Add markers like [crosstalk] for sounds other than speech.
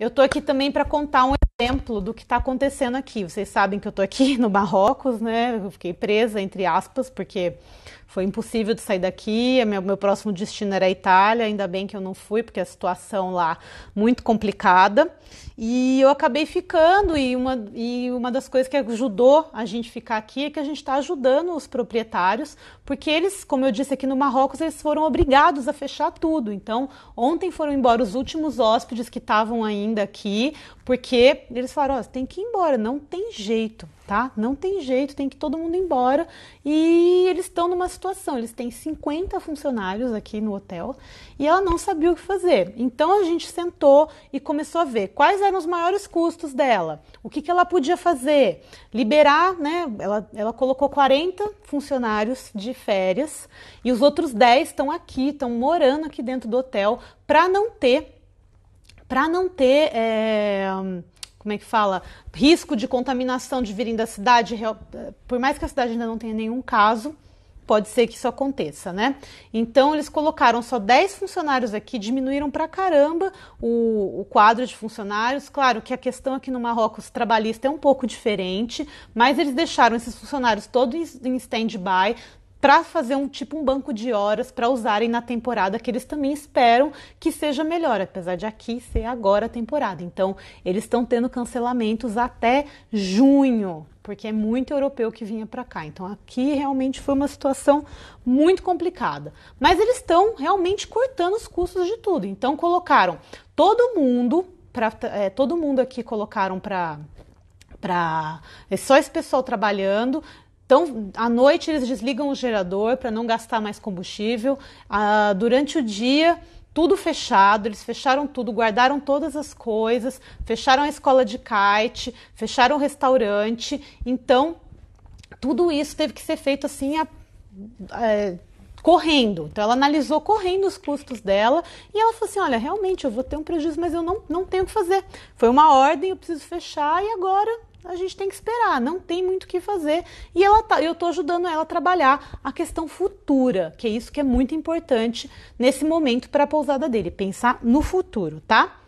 Eu estou aqui também para contar um exemplo do que está acontecendo aqui. Vocês sabem que eu estou aqui [laughs] no Marrocos, né? Eu fiquei presa, entre aspas, porque foi impossível de sair daqui. É meu, meu próximo destino era a Itália, ainda bem que eu não fui, porque a situação lá muito complicada. E eu acabei ficando, e uma, e uma das coisas que ajudou a gente ficar aqui é que a gente está ajudando os proprietários, porque eles, como eu disse aqui no Marrocos, eles foram obrigados a fechar tudo. Então, ontem foram embora os últimos hóspedes que estavam ainda aqui, porque eles falaram: oh, tem que ir embora, não tem jeito tá? Não tem jeito, tem que todo mundo embora. E eles estão numa situação, eles têm 50 funcionários aqui no hotel e ela não sabia o que fazer. Então a gente sentou e começou a ver quais eram os maiores custos dela, o que, que ela podia fazer, liberar, né? Ela, ela colocou 40 funcionários de férias e os outros 10 estão aqui, estão morando aqui dentro do hotel para não ter para não ter é, como é que fala, risco de contaminação de virem da cidade, por mais que a cidade ainda não tenha nenhum caso, pode ser que isso aconteça, né? Então eles colocaram só 10 funcionários aqui, diminuíram pra caramba o, o quadro de funcionários. Claro que a questão aqui no Marrocos trabalhista é um pouco diferente, mas eles deixaram esses funcionários todos em stand-by, para fazer um tipo um banco de horas para usarem na temporada que eles também esperam que seja melhor, apesar de aqui ser agora a temporada. Então, eles estão tendo cancelamentos até junho, porque é muito europeu que vinha para cá. Então, aqui realmente foi uma situação muito complicada. Mas eles estão realmente cortando os custos de tudo. Então, colocaram todo mundo para é, todo mundo aqui colocaram para para é só esse pessoal trabalhando então, à noite eles desligam o gerador para não gastar mais combustível. Ah, durante o dia, tudo fechado, eles fecharam tudo, guardaram todas as coisas, fecharam a escola de kite, fecharam o restaurante. Então, tudo isso teve que ser feito assim a, a, é, correndo. Então ela analisou correndo os custos dela e ela falou assim: olha, realmente eu vou ter um prejuízo, mas eu não, não tenho o que fazer. Foi uma ordem, eu preciso fechar e agora a gente tem que esperar, não tem muito o que fazer. E ela tá, eu estou ajudando ela a trabalhar a questão futura, que é isso que é muito importante nesse momento para a pousada dele, pensar no futuro, tá?